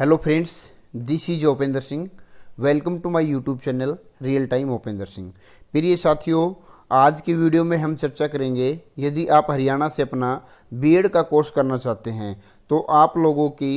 hello friends this is Upendra Singh welcome to my YouTube channel real time Upendra Singh प्रिय साथियों आज की वीडियो में हम चर्चा करेंगे यदि आप हरियाणा से अपना बीएड का कोर्स करना चाहते हैं तो आप लोगों की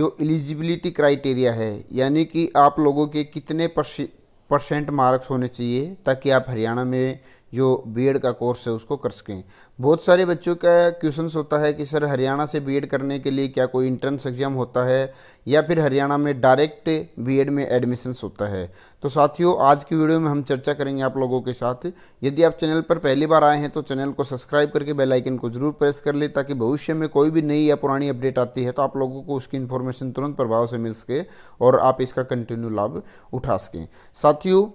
जो एलिजिबिलिटी क्राइटेरिया है यानी कि आप लोगों के कितने परसेंट मार्क्स होने चाहिए ताकि आप हरियाणा में जो बीएड का कोर्स है उसको कर सकें बहुत सारे बच्चों का क्वेश्चन होता है कि सर हरियाणा से बीएड करने के लिए क्या कोई इंट्रेंस एग्ज़ाम होता है या फिर हरियाणा में डायरेक्ट बीएड में एडमिशन होता है तो साथियों आज की वीडियो में हम चर्चा करेंगे आप लोगों के साथ यदि आप चैनल पर पहली बार आए हैं तो चैनल को सब्सक्राइब करके बेलाइकन को ज़रूर प्रेस कर लें ताकि भविष्य में कोई भी नई या पुरानी अपडेट आती है तो आप लोगों को उसकी इन्फॉर्मेशन तुरंत प्रभाव से मिल सके और आप इसका कंटिन्यू लाभ उठा सकें साथियों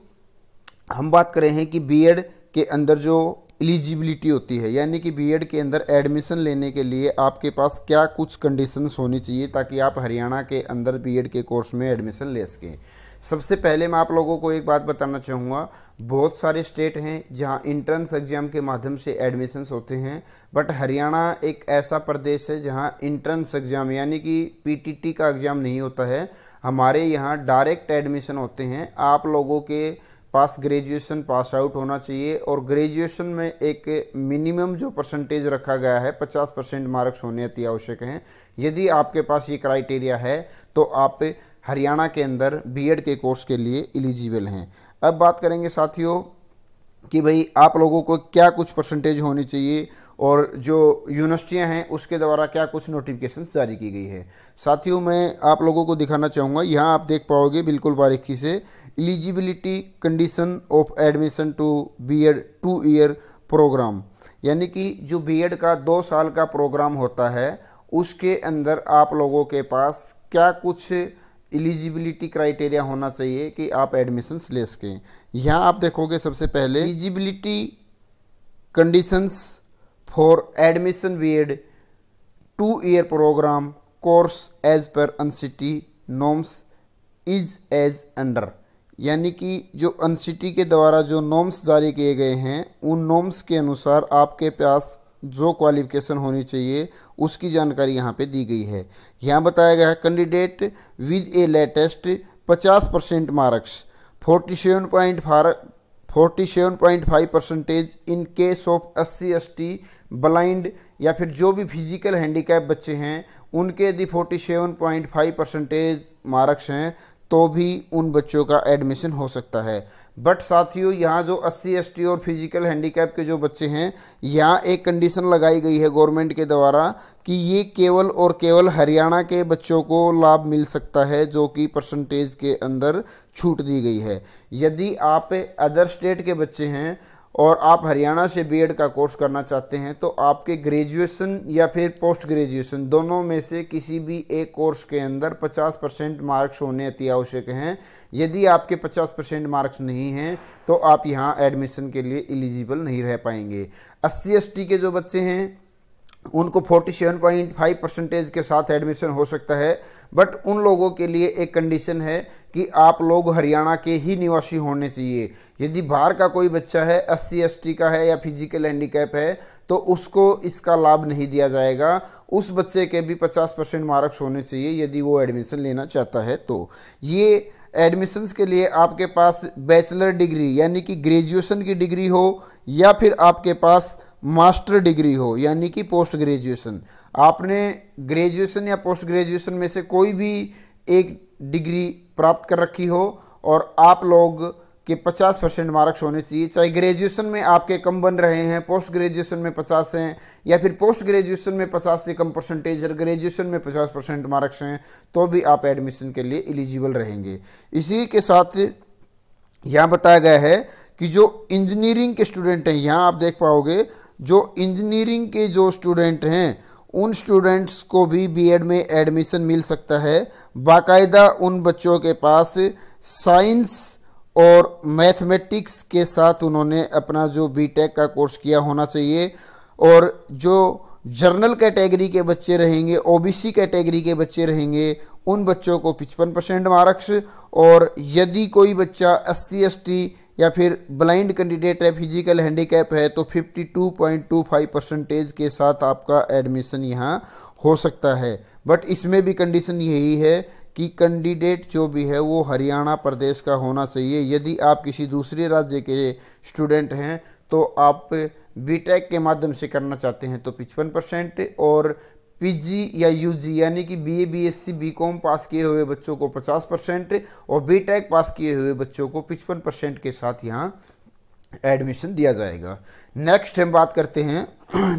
हम बात करें हैं कि बीएड के अंदर जो एलिजिबिलिटी होती है यानी कि बीएड के अंदर एडमिशन लेने के लिए आपके पास क्या कुछ कंडीशंस होनी चाहिए ताकि आप हरियाणा के अंदर बीएड के कोर्स में एडमिशन ले सकें सबसे पहले मैं आप लोगों को एक बात बताना चाहूँगा बहुत सारे स्टेट हैं जहाँ इंट्रेंस एग्ज़ाम के माध्यम से एडमिशन्स होते हैं बट हरियाणा एक ऐसा प्रदेश है जहाँ इंट्रेंस एग्ज़ाम यानी कि पीटीटी का एग्ज़ाम नहीं होता है हमारे यहाँ डायरेक्ट एडमिशन होते हैं आप लोगों के पास ग्रेजुएशन पास आउट होना चाहिए और ग्रेजुएशन में एक मिनिमम जो परसेंटेज रखा गया है 50 परसेंट मार्क्स होने अति आवश्यक हैं यदि आपके पास ये क्राइटेरिया है तो आप हरियाणा के अंदर बीएड के कोर्स के लिए एलिजिबल हैं अब बात करेंगे साथियों कि भाई आप लोगों को क्या कुछ परसेंटेज होनी चाहिए और जो यूनिवर्सिटियाँ हैं उसके द्वारा क्या कुछ नोटिफिकेशन जारी की गई है साथियों मैं आप लोगों को दिखाना चाहूँगा यहाँ आप देख पाओगे बिल्कुल बारीकी से eligibility condition of admission to B Ed two year program यानी कि जो बी एड का दो साल का प्रोग्राम होता है उसके अंदर आप लोगों के पास क्या कुछ एलिजिबिलिटी क्राइटेरिया होना चाहिए कि आप एडमिशंस ले सकें यहाँ आप देखोगे सबसे पहले eligibility conditions for admission B Ed two year program course as per NCTE norms is as under यानी कि जो अनसिटी के द्वारा जो नॉम्स जारी किए गए हैं उन नॉम्स के अनुसार आपके पास जो क्वालिफिकेशन होनी चाहिए उसकी जानकारी यहाँ पे दी गई है यहाँ बताया गया है candidate with a latest 50 percent marks forty seven point forty seven point five percentage in case of S C S T blind या फिर जो भी फिजिकल हैंडीकैप बच्चे हैं उनके यदि forty seven point five percentage marks हैं तो भी उन बच्चों का एडमिशन हो सकता है बट साथियों यहाँ जो एस सी और फिजिकल हैंडीकैप के जो बच्चे हैं यहाँ एक कंडीशन लगाई गई है गवर्नमेंट के द्वारा कि ये केवल और केवल हरियाणा के बच्चों को लाभ मिल सकता है जो कि परसेंटेज के अंदर छूट दी गई है यदि आप अदर स्टेट के बच्चे हैं और आप हरियाणा से बीएड का कोर्स करना चाहते हैं तो आपके ग्रेजुएशन या फिर पोस्ट ग्रेजुएशन दोनों में से किसी भी एक कोर्स के अंदर 50 परसेंट मार्क्स होने अति आवश्यक हैं यदि आपके 50 परसेंट मार्क्स नहीं हैं तो आप यहाँ एडमिशन के लिए एलिजिबल नहीं रह पाएंगे अस्सी एस के जो बच्चे हैं उनको 47.5 परसेंटेज के साथ एडमिशन हो सकता है बट उन लोगों के लिए एक कंडीशन है कि आप लोग हरियाणा के ही निवासी होने चाहिए यदि बाहर का कोई बच्चा है एस सी का है या फिजिकल हैंडीकैप है तो उसको इसका लाभ नहीं दिया जाएगा उस बच्चे के भी 50 परसेंट मार्क्स होने चाहिए यदि वो एडमिशन लेना चाहता है तो ये एडमिशन्स के लिए आपके पास बैचलर डिग्री यानी कि ग्रेजुएशन की डिग्री हो या फिर आपके पास मास्टर डिग्री हो यानी कि पोस्ट ग्रेजुएशन आपने ग्रेजुएशन या पोस्ट ग्रेजुएशन में से कोई भी एक डिग्री प्राप्त कर रखी हो और आप लोग कि 50 परसेंट मार्क्स होने चाहिए चाहे ग्रेजुएशन में आपके कम बन रहे हैं पोस्ट ग्रेजुएशन में 50 हैं या फिर पोस्ट ग्रेजुएशन में 50 से कम परसेंटेज और ग्रेजुएशन में 50 परसेंट मार्क्स हैं तो भी आप एडमिशन के लिए एलिजिबल रहेंगे इसी के साथ यहाँ बताया गया है कि जो इंजीनियरिंग के स्टूडेंट हैं यहाँ आप देख पाओगे जो इंजीनियरिंग के जो स्टूडेंट हैं उन स्टूडेंट्स को भी बीएड में एडमिशन मिल सकता है बाकायदा उन बच्चों के पास साइंस और मैथमेटिक्स के साथ उन्होंने अपना जो बीटेक का कोर्स किया होना चाहिए और जो जर्नल कैटेगरी के बच्चे रहेंगे ओबीसी कैटेगरी के बच्चे रहेंगे उन बच्चों को पचपन परसेंट मार्क्स और यदि कोई बच्चा एस सी या फिर ब्लाइंड कैंडिडेट है फिजिकल हैंडीकैप है तो 52.25 परसेंटेज के साथ आपका एडमिशन यहाँ हो सकता है बट इसमें भी कंडीशन यही है कि कैंडिडेट जो भी है वो हरियाणा प्रदेश का होना चाहिए यदि आप किसी दूसरे राज्य के स्टूडेंट हैं तो आप बीटेक के माध्यम से करना चाहते हैं तो पिचपन परसेंट और पीजी या यूजी यानी कि बीए बीएससी बीकॉम पास किए हुए बच्चों को 50 परसेंट और बीटेक पास किए हुए बच्चों को पिचपन परसेंट के साथ यहाँ एडमिशन दिया जाएगा नेक्स्ट हम बात करते हैं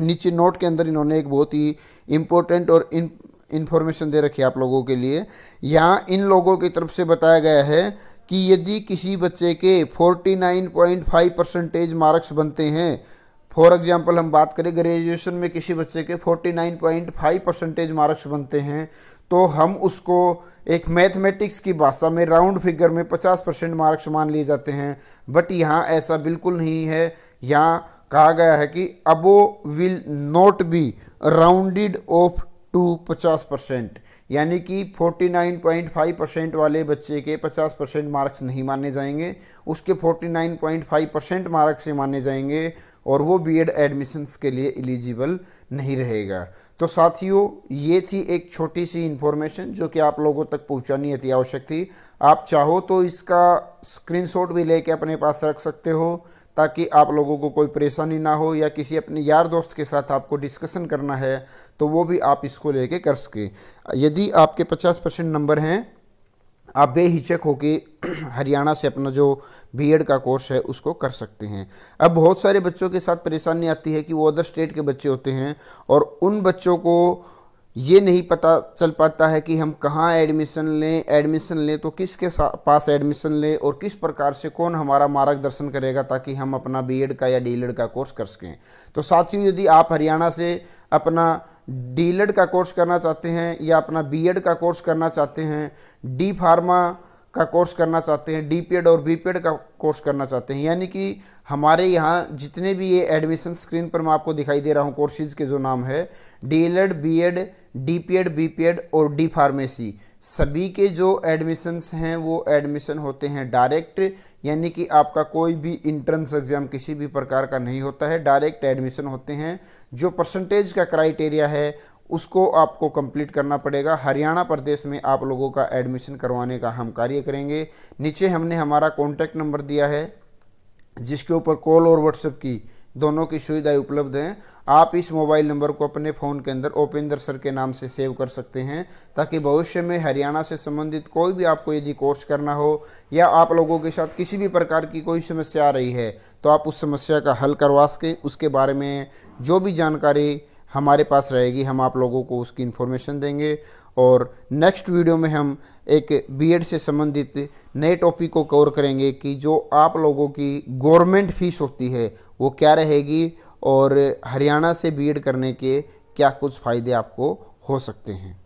नीचे नोट के अंदर इन्होंने एक बहुत ही इम्पोर्टेंट और इन इन्फॉर्मेशन दे रखी है आप लोगों के लिए यहाँ इन लोगों की तरफ से बताया गया है कि यदि किसी बच्चे के 49.5 परसेंटेज मार्क्स बनते हैं फॉर एग्जाम्पल हम बात करें ग्रेजुएशन में किसी बच्चे के 49.5 परसेंटेज मार्क्स बनते हैं तो हम उसको एक मैथमेटिक्स की भाषा में राउंड फिगर में 50 परसेंट मार्क्स मान लिए जाते हैं बट यहाँ ऐसा बिल्कुल नहीं है यहाँ कहा गया है कि above will not be rounded off to पचास परसेंट यानी कि 49.5 परसेंट वाले बच्चे के 50 परसेंट मार्क्स नहीं माने जाएंगे उसके 49.5 परसेंट मार्क्स से माने जाएंगे और वो बीएड एडमिशन्स के लिए एलिजिबल नहीं रहेगा तो साथियों ये थी एक छोटी सी इन्फॉर्मेशन जो कि आप लोगों तक पहुंचानी अति आवश्यक थी आप चाहो तो इसका स्क्रीनशॉट भी लेके अपने पास रख सकते हो ताकि आप लोगों को कोई परेशानी ना हो या किसी अपने यार दोस्त के साथ आपको डिस्कशन करना है तो वो भी आप इसको लेके कर सकें यदि आपके 50 परसेंट नंबर हैं आप बेहिचक होकर हरियाणा से अपना जो बीएड का कोर्स है उसको कर सकते हैं अब बहुत सारे बच्चों के साथ परेशानी आती है कि वो अदर स्टेट के बच्चे होते हैं और उन बच्चों को ये नहीं पता चल पाता है कि हम कहाँ एडमिशन लें एडमिशन लें तो किसके पास एडमिशन लें और किस प्रकार से कौन हमारा मार्गदर्शन करेगा ताकि हम अपना बीएड का या डीएलएड का कोर्स कर सकें तो साथियों यदि आप हरियाणा से अपना डीएलएड का कोर्स करना चाहते हैं या अपना बीएड का कोर्स करना चाहते हैं डी फार्मा का कोर्स करना चाहते हैं डी पी एड और बी पी एड का कोर्स करना चाहते हैं यानी कि हमारे यहाँ जितने भी ये एडमिशन स्क्रीन पर मैं आपको दिखाई दे रहा हूँ कोर्सेज़ के जो नाम है D L Ed B Ed D P Ed B P Ed और डी फार्मेसी सभी के जो एडमिशन्स हैं वो एडमिशन होते हैं डायरेक्ट यानी कि आपका कोई भी इंट्रेंस एग्ज़ाम किसी भी प्रकार का नहीं होता है डायरेक्ट एडमिशन होते हैं जो परसेंटेज का क्राइटेरिया है उसको आपको कंप्लीट करना पड़ेगा हरियाणा प्रदेश में आप लोगों का एडमिशन करवाने का हम कार्य करेंगे नीचे हमने हमारा कॉन्टैक्ट नंबर दिया है जिसके ऊपर कॉल और व्हाट्सएप की दोनों की सुविधाएं उपलब्ध हैं आप इस मोबाइल नंबर को अपने फ़ोन के अंदर उपेंद्र सर के नाम से सेव कर सकते हैं ताकि भविष्य में हरियाणा से संबंधित कोई भी आपको यदि कोर्स करना हो या आप लोगों के साथ किसी भी प्रकार की कोई समस्या आ रही है तो आप उस समस्या का हल करवा सकें उसके बारे में जो भी जानकारी हमारे पास रहेगी हम आप लोगों को उसकी इन्फॉर्मेशन देंगे और नेक्स्ट वीडियो में हम एक बीएड से संबंधित नए टॉपिक को कवर करेंगे कि जो आप लोगों की गवर्नमेंट फ़ीस होती है वो क्या रहेगी और हरियाणा से बीएड करने के क्या कुछ फ़ायदे आपको हो सकते हैं